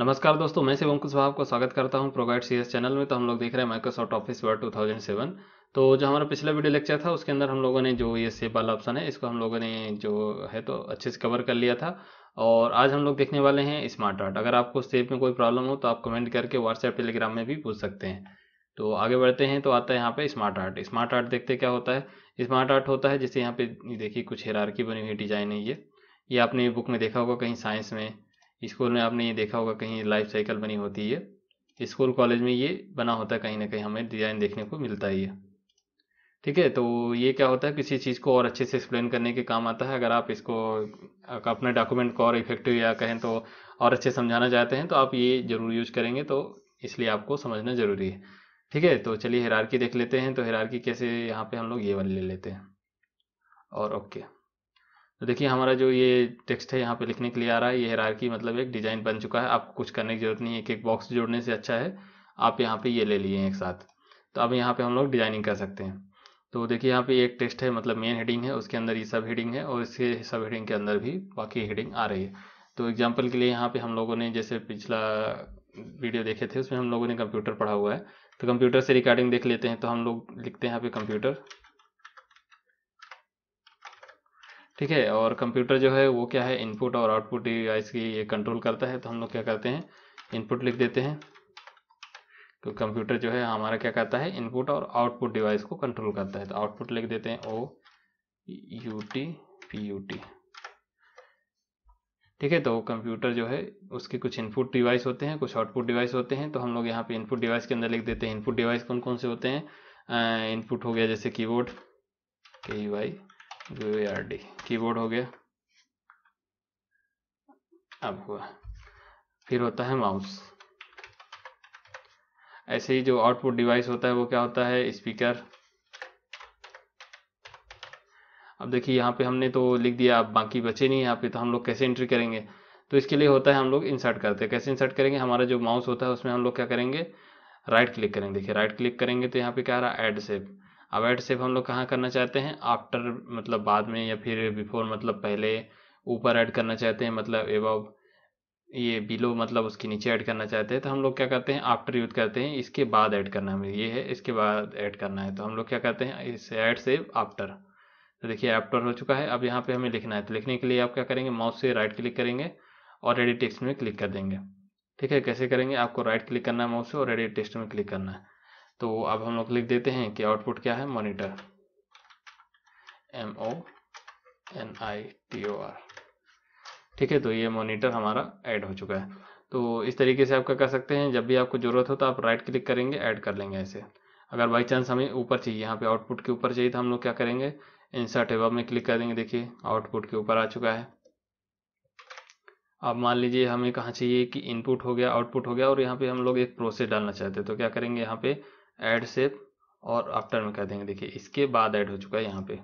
नमस्कार दोस्तों मैं शिवम कुशवाहा आपको स्वागत करता हूं प्रोगाइड सी चैनल में तो हम लोग देख रहे हैं माइक्रोसॉफ्ट ऑफिस वर्ड 2007 तो जो हमारा पिछला वीडियो लेक्चर था उसके अंदर हम लोगों ने जो ये सेब वाला ऑप्शन है इसको हम लोगों ने जो है तो अच्छे से कवर कर लिया था और आज हम लोग देखने वाले हैं स्मार्ट आर्ट अगर आपको सेब में कोई प्रॉब्लम हो तो आप कमेंट करके व्हाट्सएप टेलीग्राम में भी पूछ सकते हैं तो आगे बढ़ते हैं तो आता है यहाँ पे स्मार्ट आर्ट स्मार्ट आर्ट देखते क्या होता है स्मार्ट आर्ट होता है जैसे यहाँ पे देखिए कुछ हेरारकी बनी हुई डिजाइन है ये ये आपने बुक में देखा होगा कहीं साइंस में स्कूल में आपने ये देखा होगा कहीं लाइफ साइकिल बनी होती है स्कूल कॉलेज में ये बना होता है कहीं ना कहीं हमें डिज़ाइन देखने को मिलता ही है ठीक है तो ये क्या होता है किसी चीज़ को और अच्छे से एक्सप्लेन करने के काम आता है अगर आप इसको अपने डॉक्यूमेंट को और इफेक्टिव या कहें तो और अच्छे समझाना चाहते हैं तो आप ये ज़रूर यूज करेंगे तो इसलिए आपको समझना ज़रूरी है ठीक है तो चलिए हेरारकी देख लेते हैं तो हेरारकी कैसे यहाँ पे हम लोग ये वाली ले लेते हैं और ओके तो देखिए हमारा जो ये टेक्स्ट है यहाँ पे लिखने के लिए आ रहा है ये की मतलब एक डिज़ाइन बन चुका है आपको कुछ करने की ज़रूरत नहीं है एक एक बॉक्स जोड़ने से अच्छा है आप यहाँ पे ये ले लिए एक साथ तो अब यहाँ पे हम लोग डिजाइनिंग कर सकते हैं तो देखिए यहाँ पे एक टेक्स्ट है मतलब मेन हेडिंग है उसके अंदर ये सब हेडिंग है और इसके सब हेडिंग के अंदर भी बाकी हेडिंग आ रही है तो एग्जाम्पल के लिए यहाँ पे हम लोगों ने जैसे पिछला वीडियो देखे थे उसमें हम लोगों ने कंप्यूटर पढ़ा हुआ है तो कंप्यूटर से रिकॉर्डिंग देख लेते हैं तो हम लोग लिखते हैं यहाँ पे कंप्यूटर ठीक है और कंप्यूटर जो है वो क्या है इनपुट और आउटपुट डिवाइस की ये कंट्रोल करता है तो हम लोग क्या करते हैं इनपुट लिख देते हैं तो कंप्यूटर जो है हमारा क्या करता है इनपुट और आउटपुट डिवाइस को कंट्रोल करता है तो आउटपुट लिख देते हैं O U T P U T ठीक है तो कंप्यूटर जो है उसके कुछ इनपुट डिवाइस होते हैं कुछ आउटपुट डिवाइस होते हैं तो हम लोग यहाँ पे इनपुट डिवाइस के अंदर लिख देते हैं इनपुट डिवाइस कौन कौन से होते हैं इनपुट हो गया जैसे कीबोर्ड के Y V R D keyboard हो गया अब हुआ फिर होता है माउस ऐसे ही जो आउटपुट डिवाइस होता है वो क्या होता है स्पीकर अब देखिए यहाँ पे हमने तो लिख दिया अब बाकी बचे नहीं यहाँ पे तो हम लोग कैसे एंट्री करेंगे तो इसके लिए होता है हम लोग इंसर्ट करते हैं कैसे इंसर्ट करेंगे हमारा जो माउस होता है उसमें हम लोग क्या करेंगे राइट क्लिक करेंगे देखिए राइट क्लिक करेंगे तो यहाँ पे क्या आ रहा है एड सेप अवॉइड सेव हम लोग कहाँ करना चाहते हैं आफ्टर मतलब बाद में या फिर बिफोर मतलब पहले ऊपर ऐड करना चाहते हैं मतलब एबव ये बिलो मतलब उसके नीचे ऐड करना चाहते हैं तो हम लोग क्या करते हैं आफ्टर यूज करते हैं इसके बाद ऐड करना हमें ये है इसके बाद ऐड करना है तो हम लोग क्या करते हैं इस ऐड सेव आफ्टर तो देखिए आफ्टर हो चुका है अब यहाँ पे हमें लिखना है तो लिखने के लिए आप क्या करेंगे माउस से राइट क्लिक करेंगे और रेडी टेक्स्ट में क्लिक कर देंगे ठीक है कैसे करेंगे आपको राइट क्लिक करना है माउस से और रेडी टेक्स्ट में क्लिक करना है तो अब हम लोग लिख देते हैं कि आउटपुट क्या है monitor M O N I T O R ठीक है तो ये मॉनिटर हमारा ऐड हो चुका है तो इस तरीके से आप क्या कर सकते हैं जब भी आपको ज़रूरत हो तो आप राइट क्लिक करेंगे ऐड कर लेंगे ऐसे अगर बाई चांस हमें ऊपर चाहिए यहाँ पे आउटपुट के ऊपर चाहिए तो हम लोग क्या करेंगे इंसर्ट एबव में क्लिक कर देंगे देखिए आउटपुट के ऊपर आ चुका है अब मान लीजिए हमें कहाँ चाहिए कि इनपुट हो गया आउटपुट हो गया और यहाँ पे हम लोग एक प्रोसेस डालना चाहते हैं तो क्या करेंगे यहाँ पे ऐड सेप और आफ्टर में कर देंगे देखिए इसके बाद ऐड हो चुका है यहाँ पे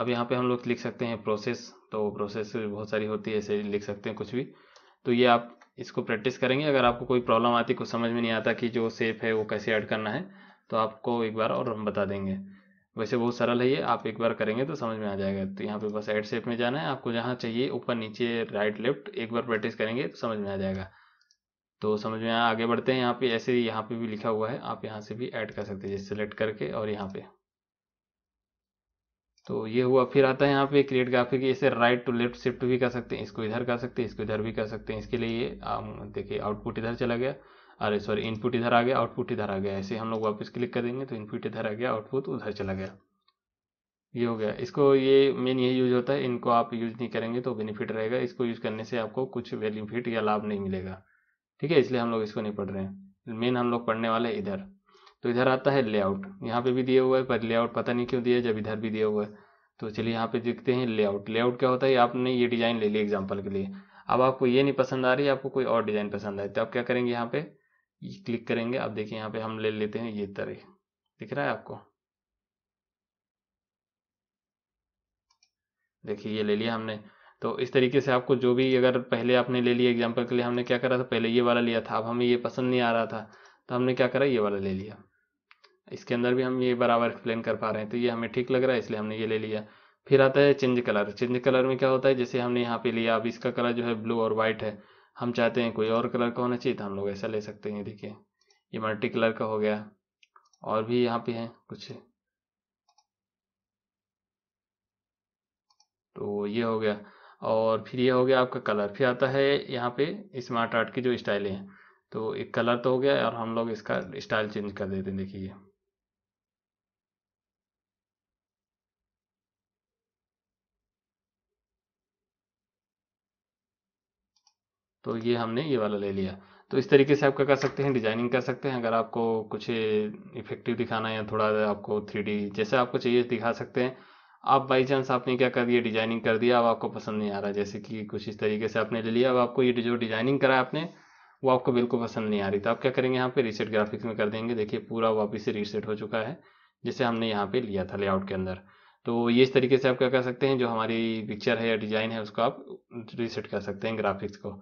अब यहाँ पे हम लोग लिख सकते हैं प्रोसेस तो प्रोसेस बहुत सारी होती है ऐसे लिख सकते हैं कुछ भी तो ये आप इसको प्रैक्टिस करेंगे अगर आपको कोई प्रॉब्लम आती कुछ समझ में नहीं आता कि जो सेप है वो कैसे ऐड करना है तो आपको एक बार और हम बता देंगे वैसे बहुत सरल है ये आप एक बार करेंगे तो समझ में आ जाएगा तो यहाँ पे बस एड सेप में जाना है आपको जहाँ चाहिए ऊपर नीचे राइट लेफ्ट एक बार प्रैक्टिस करेंगे तो समझ में आ जाएगा तो समझ में आया आगे बढ़ते हैं यहाँ पे ऐसे यहाँ पे भी लिखा हुआ है आप यहाँ से भी ऐड कर सकते हैं जैसे सेलेक्ट करके और यहाँ पे तो ये हुआ फिर आता है यहाँ पे क्रिएट ग्राफिक इसे राइट टू लेफ्ट शिफ्ट भी कर सकते हैं इसको इधर कर सकते हैं इसको इधर भी कर सकते हैं इसके लिए देखिए आउटपुट इधर चला गया अरे सॉरी इनपुट इधर आ गया आउटपुट इधर आ गया ऐसे हम लोग वापस क्लिक कर देंगे तो इनपुट इधर आ गया आउटपुट उधर चला गया ये हो गया इसको ये मेन यही यूज होता है इनको आप यूज नहीं करेंगे तो बेनिफिट रहेगा इसको यूज करने से आपको कुछ बेनिफिट या लाभ नहीं मिलेगा ठीक है इसलिए हम लोग इसको नहीं पढ़ रहे हैं मेन हम लोग पढ़ने वाले इधर तो इधर आता है लेआउट यहाँ पे भी दिया हुआ है पर लेआउट पता नहीं क्यों दिया जब इधर भी दिया हुआ है तो चलिए यहाँ पे देखते हैं लेआउट लेआउट क्या होता है आपने ये डिज़ाइन ले लिया एग्जाम्पल के लिए अब आपको ये नहीं पसंद आ रही आपको कोई और डिज़ाइन पसंद आए तो आप क्या करेंगे यहाँ पे क्लिक करेंगे आप देखिए यहाँ पे हम ले लेते हैं ये तरह दिख रहा है आपको देखिए ये ले लिया हमने तो इस तरीके से आपको जो भी अगर पहले आपने ले लिया एग्जाम्पल के लिए हमने क्या करा था पहले ये वाला लिया था अब हमें ये पसंद नहीं आ रहा था तो हमने क्या करा ये वाला ले लिया इसके अंदर भी हम ये बराबर एक्सप्लेन कर पा रहे हैं तो ये हमें ठीक लग रहा है इसलिए हमने ये ले लिया फिर आता है चेंज कलर चेंज कलर में क्या होता है जैसे हमने यहाँ पे लिया अब इसका कलर जो है ब्लू और व्हाइट है हम चाहते हैं कोई और कलर का होना चाहिए तो हम लोग ऐसा ले सकते हैं देखिए ये मल्टी कलर का हो गया और भी यहाँ पे है कुछ तो ये हो गया और फिर ये हो गया आपका कलर फिर आता है यहाँ पे स्मार्ट आर्ट की जो स्टाइलें हैं तो एक कलर तो हो गया और हम लोग इसका स्टाइल चेंज कर देते हैं देखिए तो ये हमने ये वाला ले लिया तो इस तरीके से आप क्या कर सकते हैं डिजाइनिंग कर सकते हैं अगर आपको कुछ इफेक्टिव दिखाना है या थोड़ा आपको थ्री जैसे आपको चाहिए दिखा सकते हैं आप बाई चांस आपने क्या कर दिया डिजाइनिंग कर दिया अब आपको पसंद नहीं आ रहा जैसे कि कुछ इस तरीके से आपने ले लिया अब आपको ये जो डिजाइनिंग करा आपने वो आपको बिल्कुल पसंद नहीं आ रही तो आप क्या करेंगे यहाँ पे रीसेट ग्राफिक्स में कर देंगे देखिए पूरा वापस से रीसेट हो चुका है जिसे हमने यहाँ पे लिया था लेआउट के अंदर तो ये इस तरीके से आप क्या कर सकते हैं जो हमारी पिक्चर है या डिज़ाइन है उसको आप रीसेट कर सकते हैं ग्राफिक्स को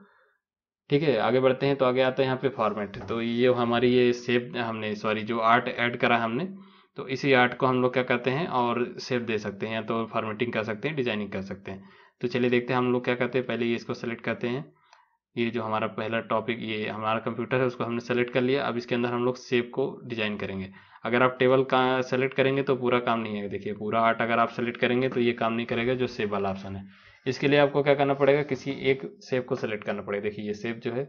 ठीक है आगे बढ़ते हैं तो आगे आते हैं यहाँ पे फॉर्मेट तो ये हमारी ये सेप हमने सॉरी जो आर्ट ऐड करा हमने तो इसी आर्ट को हम लोग क्या कहते हैं और सेप दे सकते हैं या तो फॉर्मेटिंग कर सकते हैं डिजाइनिंग कर सकते हैं तो चलिए देखते हैं हम लोग क्या करते हैं पहले ये इसको सेलेक्ट करते हैं ये जो हमारा पहला टॉपिक ये हमारा कंप्यूटर है उसको हमने सेलेक्ट कर लिया अब इसके अंदर हम लोग सेप को डिजाइन करेंगे अगर आप टेबल का सेलेक्ट करेंगे तो पूरा काम नहीं है देखिए पूरा आर्ट अगर आप सेलेक्ट करेंगे तो ये काम नहीं करेगा जो सेप वाला ऑप्शन है इसके लिए आपको क्या करना पड़ेगा किसी एक सेप को सेलेक्ट करना पड़ेगा देखिए ये सेप जो है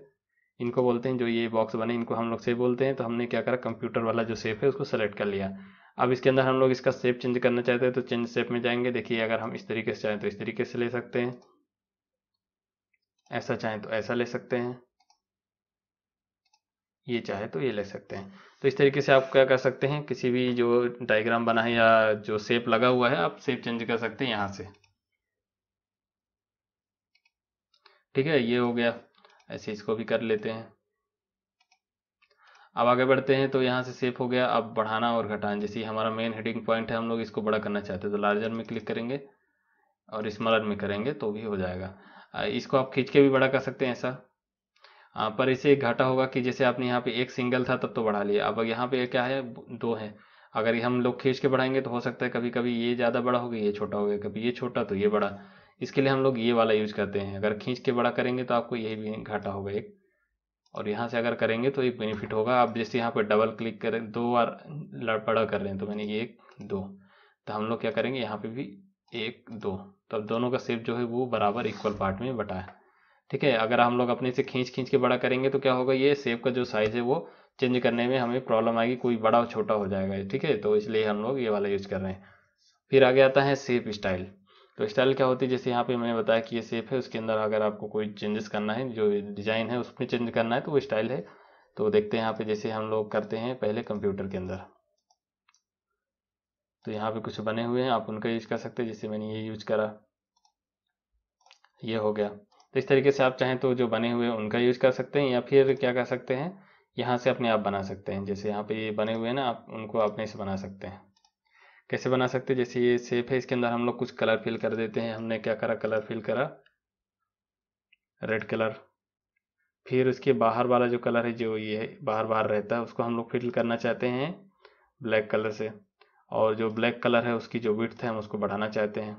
इनको बोलते हैं जो ये बॉक्स बने इनको हम लोग सेफ बोलते हैं तो हमने क्या करा कंप्यूटर वाला जो सेफ है उसको सेलेक्ट कर लिया अब इसके अंदर हम लोग इसका सेप चेंज करना चाहते हैं तो चेंज सेप में जाएंगे देखिए अगर हम इस तरीके से चाहें तो इस तरीके से ले सकते हैं ऐसा चाहें तो ऐसा ले सकते हैं ये चाहे तो ये ले सकते हैं तो इस तरीके से आप क्या कर सकते हैं किसी भी जो डायग्राम बना है या जो सेप लगा हुआ है आप सेप चेंज कर सकते हैं यहाँ से ठीक है ये हो गया ऐसे इसको भी कर लेते हैं अब आगे बढ़ते हैं तो यहाँ से सेफ हो गया अब बढ़ाना और घटाना जैसे हमारा मेन हेडिंग पॉइंट है हम लोग इसको बड़ा करना चाहते हैं तो लार्जर में क्लिक करेंगे और स्मॉलर में करेंगे तो भी हो जाएगा इसको आप खींच के भी बड़ा कर सकते हैं ऐसा आ, पर इसे एक घाटा होगा कि जैसे आपने यहाँ पे एक सिंगल था तब तो बढ़ा लिया अब यहाँ पे क्या है दो है अगर हम लोग खींच के बढ़ाएंगे तो हो सकता है कभी कभी ये ज़्यादा बड़ा हो गया ये छोटा हो गया कभी ये छोटा तो ये बड़ा इसके लिए हम लोग ये वाला यूज करते हैं अगर खींच के बड़ा करेंगे तो आपको यही भी घाटा होगा एक और यहाँ से अगर करेंगे तो एक बेनिफिट होगा आप जैसे यहाँ पर डबल क्लिक करें दो बार लड़पड़ा कर रहे हैं तो मैंने ये एक दो तो हम लोग क्या करेंगे यहाँ पे भी एक दो तो अब दोनों का सेप जो है वो बराबर इक्वल पार्ट में बटा है ठीक है अगर हम लोग अपने से खींच खींच के बड़ा करेंगे तो क्या होगा ये सेप का जो साइज़ है वो चेंज करने में हमें प्रॉब्लम आएगी कोई बड़ा और छोटा हो जाएगा ठीक है तो इसलिए हम लोग ये वाला यूज कर रहे हैं फिर आगे आता है सेप स्टाइल तो स्टाइल क्या होती है जैसे यहाँ पे मैंने बताया कि ये सेफ है उसके अंदर अगर आपको कोई चेंजेस करना है जो डिज़ाइन है उसमें चेंज करना है तो वो स्टाइल है तो देखते हैं यहाँ पे जैसे हम लोग करते हैं पहले कंप्यूटर के अंदर तो यहाँ पे कुछ बने हुए हैं आप उनका यूज कर सकते हैं जैसे मैंने ये यूज करा ये हो गया तो इस तरीके से आप चाहें तो जो बने हुए उनका यूज कर सकते हैं या फिर क्या कर सकते हैं यहाँ से अपने आप बना सकते हैं जैसे यहाँ पे ये बने हुए हैं ना आप उनको अपने से बना सकते हैं कैसे बना सकते हैं जैसे ये सेफ है इसके अंदर हम लोग कुछ कलर फिल कर देते हैं हमने क्या करा कलर फिल करा रेड कलर फिर उसके बाहर वाला जो कलर है जो ये बाहर बाहर रहता है उसको हम लोग फिल करना चाहते हैं ब्लैक कलर से और जो ब्लैक कलर है उसकी जो विथ है हम उसको बढ़ाना चाहते हैं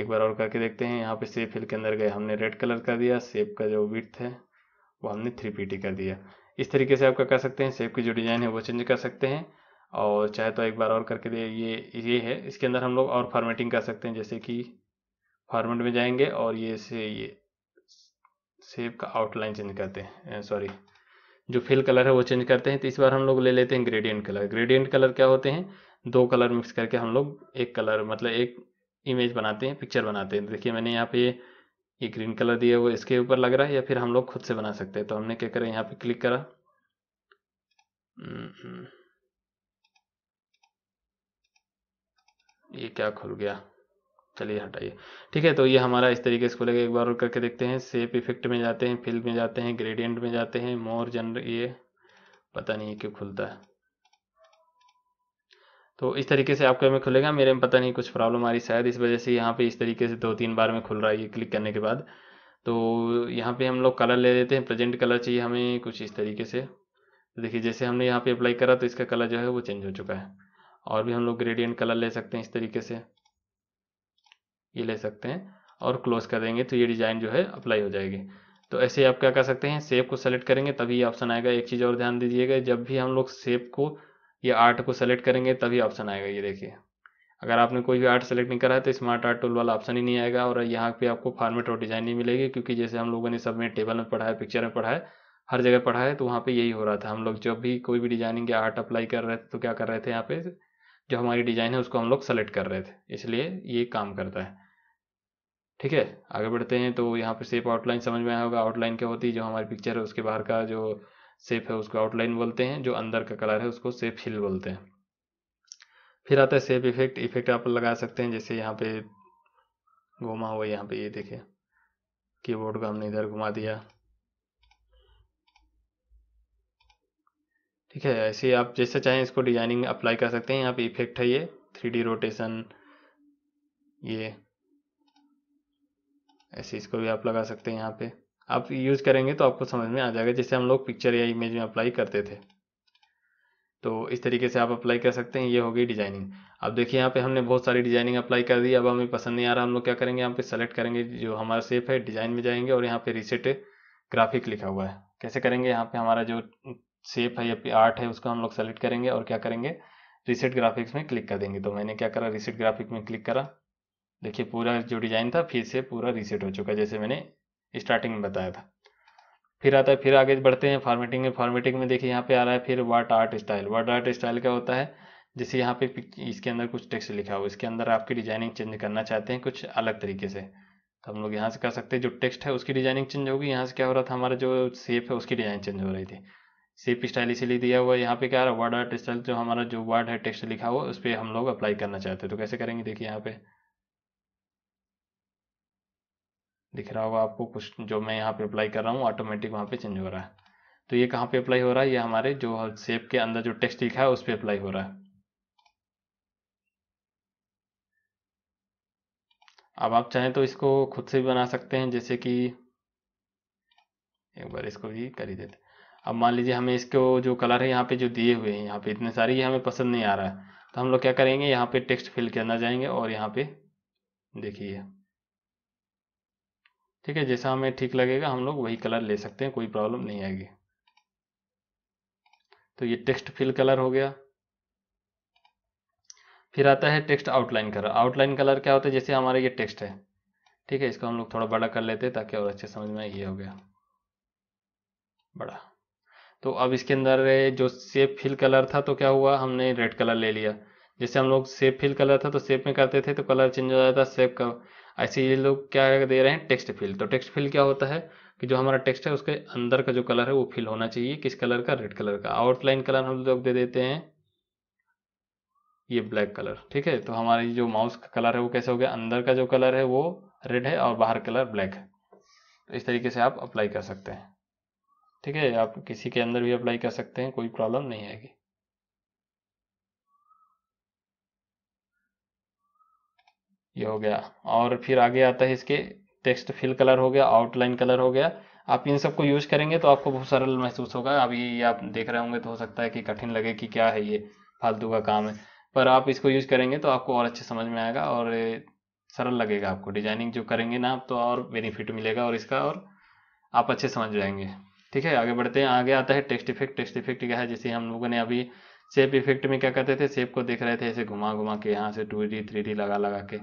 एक बार और करके देखते हैं यहाँ पे सेफ हिल के अंदर गए हमने रेड कलर कर दिया सेप का जो विथ है वो हमने थ्री पी कर दिया इस तरीके से आप क्या कर सकते हैं सेप की जो डिज़ाइन है वो चेंज कर सकते हैं और चाहे तो एक बार और करके दे ये ये है इसके अंदर हम लोग और फॉर्मेटिंग कर सकते हैं जैसे कि फॉर्मेट में जाएंगे और ये से ये सेब का आउटलाइन चेंज करते हैं सॉरी जो फिल कलर है वो चेंज करते हैं तो इस बार हम लोग ले लेते हैं ग्रेडियंट कलर ग्रेडियंट कलर क्या होते हैं दो कलर मिक्स करके हम लोग एक कलर मतलब एक इमेज बनाते हैं पिक्चर बनाते हैं देखिए मैंने यहाँ पे ये ये ग्रीन कलर दिया वो इसके ऊपर लग रहा है या फिर हम लोग खुद से बना सकते हैं तो हमने क्या करें यहाँ पे क्लिक करा हम्म, हम्म। ये क्या खुल गया चलिए हटाइए ठीक है तो ये हमारा इस तरीके से खुलेगा एक बार और करके देखते हैं सेप इफेक्ट में जाते हैं फिल में जाते हैं ग्रेडियंट में जाते हैं मोर जनर ये पता नहीं क्यों खुलता है तो इस तरीके से आपको में खुलेगा मेरे में पता नहीं कुछ प्रॉब्लम आ रही शायद इस वजह से यहाँ पे इस तरीके से दो तीन बार में खुल रहा है ये क्लिक करने के बाद तो यहाँ पे हम लोग कलर ले लेते हैं प्रेजेंट कलर चाहिए हमें कुछ इस तरीके से तो देखिए जैसे हमने यहाँ पे अप्लाई करा तो इसका कलर जो है वो चेंज हो चुका है और भी हम लोग ग्रेडियंट कलर ले सकते हैं इस तरीके से ये ले सकते हैं और क्लोज कर देंगे तो ये डिज़ाइन जो है अप्लाई हो जाएगी तो ऐसे आप क्या कर सकते हैं सेप को सेलेक्ट करेंगे तभी ऑप्शन आएगा एक चीज़ और ध्यान दीजिएगा जब भी हम लोग सेप को या आर्ट को सेलेक्ट करेंगे तभी ऑप्शन आएगा ये देखिए अगर आपने कोई भी आर्ट सेलेक्ट नहीं करा है तो स्मार्ट आर्ट टूल वाला ऑप्शन ही नहीं आएगा और यहाँ पे आपको फॉर्मेट और डिज़ाइन नहीं मिलेगी क्योंकि जैसे हम लोगों ने सब में टेबल में पढ़ा है पिक्चर में पढ़ा है हर जगह पढ़ा है तो वहाँ पे यही हो रहा था हम लोग जब भी कोई भी डिज़ाइनिंग या आर्ट अप्लाई कर रहे थे तो क्या कर रहे थे यहाँ पे जो हमारी डिज़ाइन है उसको हम लोग सेलेक्ट कर रहे थे इसलिए ये काम करता है ठीक है आगे बढ़ते हैं तो यहाँ पर सेप आउटलाइन समझ में आया होगा आउटलाइन क्या होती है जो हमारी पिक्चर है उसके बाहर का जो सेप है उसको आउटलाइन बोलते हैं जो अंदर का कलर है उसको सेप हिल बोलते हैं फिर आता है सेप इफेक्ट इफेक्ट आप लगा सकते हैं जैसे यहाँ पे घुमा हुआ यहाँ पे ये देखे कीबोर्ड को हमने इधर घुमा दिया ठीक है ऐसे आप जैसे चाहें इसको डिजाइनिंग अप्लाई कर सकते हैं यहाँ पे इफेक्ट है ये थ्री रोटेशन ये ऐसे इसको भी आप लगा सकते हैं यहाँ पे आप यूज़ करेंगे तो आपको समझ में आ जाएगा जैसे हम लोग पिक्चर या इमेज में अप्लाई करते थे तो इस तरीके से आप अप्लाई कर सकते हैं ये हो गई डिजाइनिंग अब देखिए यहाँ पे हमने बहुत सारी डिजाइनिंग अप्लाई कर दी अब हमें पसंद नहीं आ रहा हम लोग क्या करेंगे यहाँ पे सेलेक्ट करेंगे जो हमारा सेफ है डिजाइन में जाएंगे और यहाँ पे रिसेट ग्राफिक लिखा हुआ है कैसे करेंगे यहाँ पे हमारा जो सेप है या फिर आर्ट है उसको हम लोग सेलेक्ट करेंगे और क्या करेंगे रिसेट ग्राफिक्स में क्लिक कर देंगे तो मैंने क्या करा रिसेट ग्राफिक में क्लिक करा देखिए पूरा जो डिज़ाइन था फिर से पूरा रिसेट हो चुका है जैसे मैंने स्टार्टिंग में बताया था फिर आता है फिर आगे बढ़ते हैं फॉर्मेटिंग में फॉर्मेटिंग में देखिए यहाँ पे आ रहा है फिर word art style word art style क्या होता है जैसे यहाँ पे इसके अंदर कुछ टेक्स्ट लिखा हो इसके अंदर आपकी डिजाइनिंग चेंज करना चाहते हैं कुछ अलग तरीके से तो हम लोग यहाँ से कर सकते हैं जो टेक्स्ट है उसकी डिजाइनिंग चेंज होगी यहाँ से क्या हो रहा था हमारा जो सेप है उसकी डिजाइन चेंज हो रही थी सेप स्टाइल इसीलिए दिया हुआ है यहाँ पे क्या है वर्ड आर्ट स्टाइल जो हमारा जो वर्ड है टेक्स्ट लिखा हुआ उस पर हम लोग अप्लाई करना चाहते हैं तो कैसे करेंगे देखिए यहाँ पे दिख रहा होगा आपको कुछ जो मैं यहाँ पे अप्लाई कर रहा हूँ ऑटोमेटिक वहाँ पे चेंज हो रहा है तो ये कहाँ पे अप्लाई हो रहा है ये हमारे जो सेप के अंदर जो टेक्स्ट लिखा है उस पर अप्लाई हो रहा है अब आप चाहें तो इसको खुद से भी बना सकते हैं जैसे कि एक बार इसको भी कर ही देते अब मान लीजिए हमें इसको जो कलर है यहाँ पे जो दिए हुए हैं यहाँ पे इतने सारे ये हमें पसंद नहीं आ रहा है तो हम लोग क्या करेंगे यहाँ पे टेक्स्ट फिल करना जाएंगे और यहाँ पे देखिए ठीक है जैसा हमें ठीक लगेगा हम लोग वही कलर ले सकते हैं कोई प्रॉब्लम नहीं आएगी तो ये टेक्स्ट फिल कलर हो गया फिर आता है text outline colour outline colour क्या होता है जैसे हमारे ये टेक्स्ट है ठीक है इसको हम लोग थोड़ा बड़ा कर लेते हैं ताकि और अच्छे समझ में ये हो गया बड़ा तो अब इसके अंदर जो सेप फिल कलर था तो क्या हुआ हमने रेड कलर ले लिया जैसे हम लोग सेप फिल कलर था तो सेप में करते थे तो कलर चेंज हो जाता है सेप का ऐसे ये लोग क्या दे रहे हैं टेक्स्ट फिल तो टेक्स्ट फिल क्या होता है कि जो हमारा टेक्स्ट है उसके अंदर का जो कलर है वो फिल होना चाहिए किस कलर का रेड कलर का आउटलाइन कलर हम लोग दे देते हैं ये ब्लैक कलर ठीक है तो हमारी जो माउस का कलर है वो कैसे हो गया अंदर का जो कलर है वो रेड है और बाहर कलर ब्लैक है तो इस तरीके से आप अप्लाई कर सकते हैं ठीक है आप किसी के अंदर भी अप्लाई कर सकते हैं कोई प्रॉब्लम नहीं आएगी ये हो गया और फिर आगे आता है इसके टेक्स्ट फिल कलर हो गया आउटलाइन कलर हो गया आप इन सबको यूज करेंगे तो आपको बहुत सरल महसूस होगा अभी आप देख रहे होंगे तो हो सकता है कि कठिन लगे कि क्या है ये फालतू का काम है पर आप इसको यूज करेंगे तो आपको और अच्छे समझ में आएगा और सरल लगेगा आपको डिजाइनिंग जो करेंगे ना आप तो और बेनिफिट मिलेगा और इसका और आप अच्छे समझ जाएंगे ठीक है आगे बढ़ते हैं आगे आता है टेक्स्ट इफेक्ट टेक्स्ट इफेक्ट क्या है जैसे हम लोगों ने अभी सेप इफेक्ट में क्या करते थे सेप को देख रहे थे ऐसे घुमा घुमा के यहाँ से टू डी थ्री डी लगा लगा के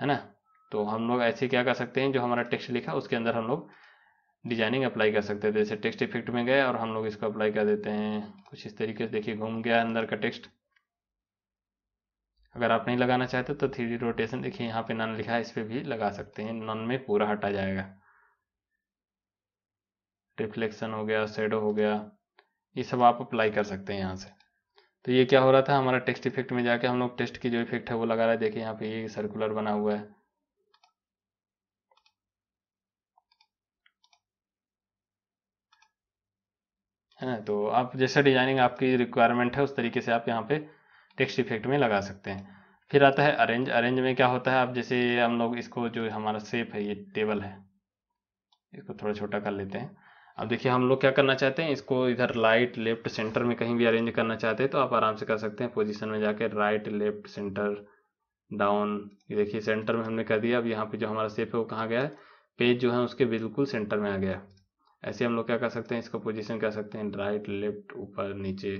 है ना तो हम लोग ऐसे क्या कर सकते हैं जो हमारा टेक्स्ट लिखा उसके अंदर हम लोग डिजाइनिंग अप्लाई कर सकते थे जैसे टेक्स्ट इफेक्ट में गए और हम लोग इसको अप्लाई कर देते हैं कुछ इस तरीके से देखिए घूम गया अंदर का टेक्स्ट अगर आप नहीं लगाना चाहते तो थ्री रोटेशन देखिए यहाँ पे नन लिखा है इस पर भी लगा सकते हैं नन में पूरा हटा जाएगा रिफ्लेक्शन हो गया शेडो हो गया ये सब आप अप्लाई कर सकते हैं यहाँ से तो ये क्या हो रहा था हमारा टेक्स्ट इफेक्ट में जाके हम लोग टेस्ट की जो इफेक्ट है वो लगा रहा है देखिए यहाँ पे ये सर्कुलर बना हुआ है है ना तो आप जैसा डिजाइनिंग आपकी रिक्वायरमेंट है उस तरीके से आप यहाँ पे टेक्स्ट इफेक्ट में लगा सकते हैं फिर आता है अरेंज अरेंज में क्या होता है आप जैसे हम लोग इसको जो हमारा सेप है ये टेबल है इसको थोड़ा छोटा कर लेते हैं अब देखिए हम लोग क्या करना चाहते हैं इसको इधर राइट लेफ्ट सेंटर में कहीं भी अरेंज करना चाहते हैं तो आप आराम से कर सकते हैं पोजीशन में जाके राइट लेफ्ट सेंटर डाउन ये देखिए सेंटर में हमने कर दिया अब यहाँ पे जो हमारा सेप है वो कहाँ गया है पेज जो है उसके बिल्कुल सेंटर में आ गया ऐसे हम लोग क्या कर सकते हैं इसको पोजीशन कर सकते हैं राइट लेफ्ट ऊपर नीचे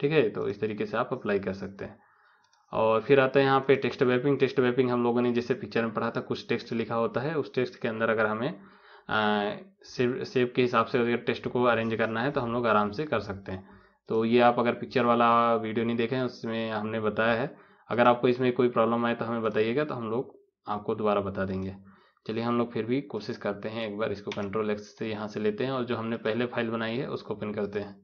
ठीक है तो इस तरीके से आप अप्लाई कर सकते हैं और फिर आता है यहाँ पे टेक्स्ट वेपिंग टेक्स्ट वेपिंग हम लोगों ने जैसे पिक्चर में पढ़ा था कुछ टेक्स्ट लिखा होता है उस टेक्स्ट के अंदर अगर हमें सेव सेव के हिसाब से अगर टेक्स्ट को अरेंज करना है तो हम लोग आराम से कर सकते हैं तो ये आप अगर पिक्चर वाला वीडियो नहीं देखें उसमें हमने बताया है अगर आपको इसमें कोई प्रॉब्लम आए तो हमें बताइएगा तो हम लोग आपको दोबारा बता देंगे चलिए हम लोग फिर भी कोशिश करते हैं एक बार इसको कंट्रोल एक्स से यहाँ से लेते हैं और जो हमने पहले फाइल बनाई है उसको ओपन करते हैं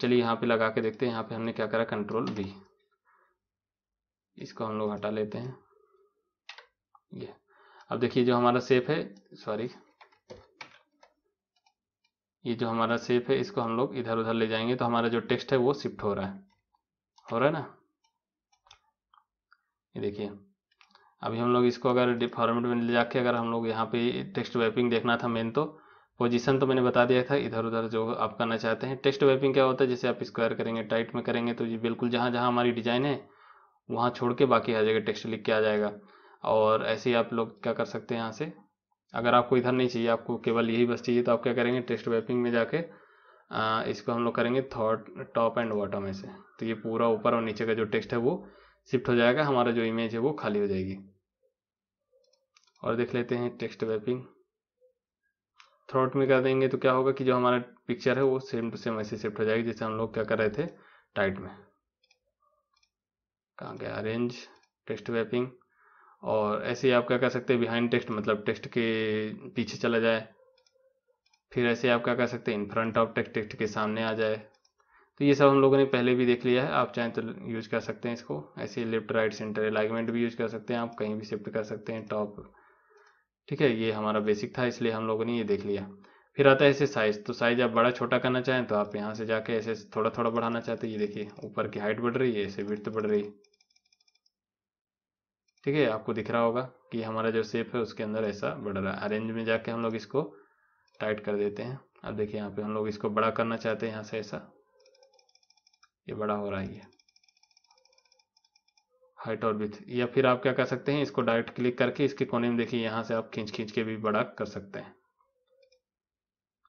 चलिए यहाँ पे लगा के देखते हैं यहाँ पे हमने क्या करा कंट्रोल वी इसको हम लोग हटा लेते हैं ये अब देखिए जो हमारा सेफ है सॉरी ये जो हमारा सेफ है इसको हम लोग इधर उधर ले जाएंगे तो हमारा जो टेक्स्ट है वो शिफ्ट हो रहा है हो रहा है ना ये देखिए अभी हम लोग इसको अगर फॉर्मेट में ले जाके अगर हम लोग यहाँ पे टेक्स्ट वाइपिंग देखना था मेन तो पोजीशन तो मैंने बता दिया था इधर उधर जो आप करना चाहते हैं टेक्स्ट वाइपिंग क्या होता है जैसे आप स्क्वायर करेंगे टाइट में करेंगे तो ये बिल्कुल जहाँ जहाँ हमारी डिजाइन है वहाँ छोड़ के बाकी आ जाएगा टेक्स्ट लिख के आ जाएगा और ऐसे ही आप लोग क्या कर सकते हैं यहाँ से अगर आपको इधर नहीं चाहिए आपको केवल यही बस चाहिए तो आप क्या करेंगे टेक्स्ट वाइपिंग में जाके इसको हम लोग करेंगे थॉट टॉप एंड बॉटम ऐसे तो ये पूरा ऊपर और नीचे का जो टेक्स्ट है वो शिफ्ट हो जाएगा हमारा जो इमेज है वो खाली हो जाएगी और देख लेते हैं टेक्स्ट वैपिंग थ्रोट में कर देंगे तो क्या होगा कि जो हमारा पिक्चर है वो सेम टू सेम ऐसे शिफ्ट हो जाएगी जैसे हम लोग क्या कर रहे थे टाइट में कहाँ गया अरेंज टेक्स्ट वैपिंग और ऐसे ही आप क्या कर सकते हैं बिहाइंड टेक्स्ट मतलब टेक्स्ट के पीछे चला जाए फिर ऐसे आप क्या कर सकते हैं in front of text text के सामने आ जाए तो ये सब हम लोगों ने पहले भी देख लिया है आप चाहें तो यूज़ कर सकते हैं इसको ऐसे लेफ्ट राइट सेंटर अलाइनमेंट भी यूज़ कर सकते हैं आप कहीं भी शिफ्ट कर सकते हैं टॉप ठीक है ये हमारा बेसिक था इसलिए हम लोगों ने ये देख लिया फिर आता है ऐसे साइज तो साइज आप बड़ा छोटा करना चाहें तो आप यहाँ से जाके ऐसे थोड़ा थोड़ा बढ़ाना चाहते ये देखिए ऊपर की हाइट बढ़ रही है ऐसे विर्थ बढ़ रही ठीक है आपको दिख रहा होगा कि हमारा जो सेप है उसके अंदर ऐसा बढ़ रहा है अरेंज में जाके हम लोग इसको टाइट कर देते हैं अब देखिए यहाँ पे हम लोग इसको बड़ा करना चाहते हैं यहाँ से ऐसा ये बड़ा हो रहा है हाइट और विथ या फिर आप क्या कर सकते हैं इसको डायरेक्ट क्लिक करके इसके कोने में देखिए यहाँ से आप खींच खींच के भी बड़ा कर सकते हैं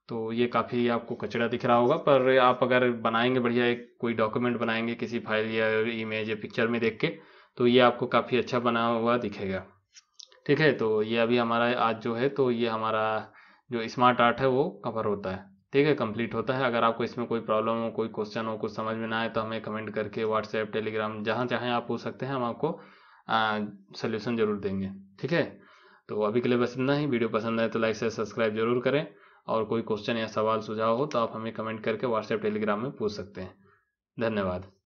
तो ये काफ़ी आपको कचरा दिख रहा होगा पर आप अगर बनाएंगे बढ़िया एक कोई डॉक्यूमेंट बनाएंगे किसी फाइल या इमेज या पिक्चर में देख के तो ये आपको काफ़ी अच्छा बना हुआ दिखेगा ठीक है तो ये अभी हमारा आज जो है तो ये हमारा जो स्मार्ट आर्ट है वो कवर होता है ठीक है कंप्लीट होता है अगर आपको इसमें कोई प्रॉब्लम हो कोई क्वेश्चन हो कुछ समझ में ना आए तो हमें कमेंट करके व्हाट्सएप टेलीग्राम जहाँ चाहें आप पूछ सकते हैं हम आपको सोल्यूशन जरूर देंगे ठीक है तो अभी के लिए बस इतना ही वीडियो पसंद आए तो लाइक से सब्सक्राइब जरूर करें और कोई क्वेश्चन या सवाल सुझाव हो तो आप हमें कमेंट करके व्हाट्सएप टेलीग्राम में पूछ सकते हैं धन्यवाद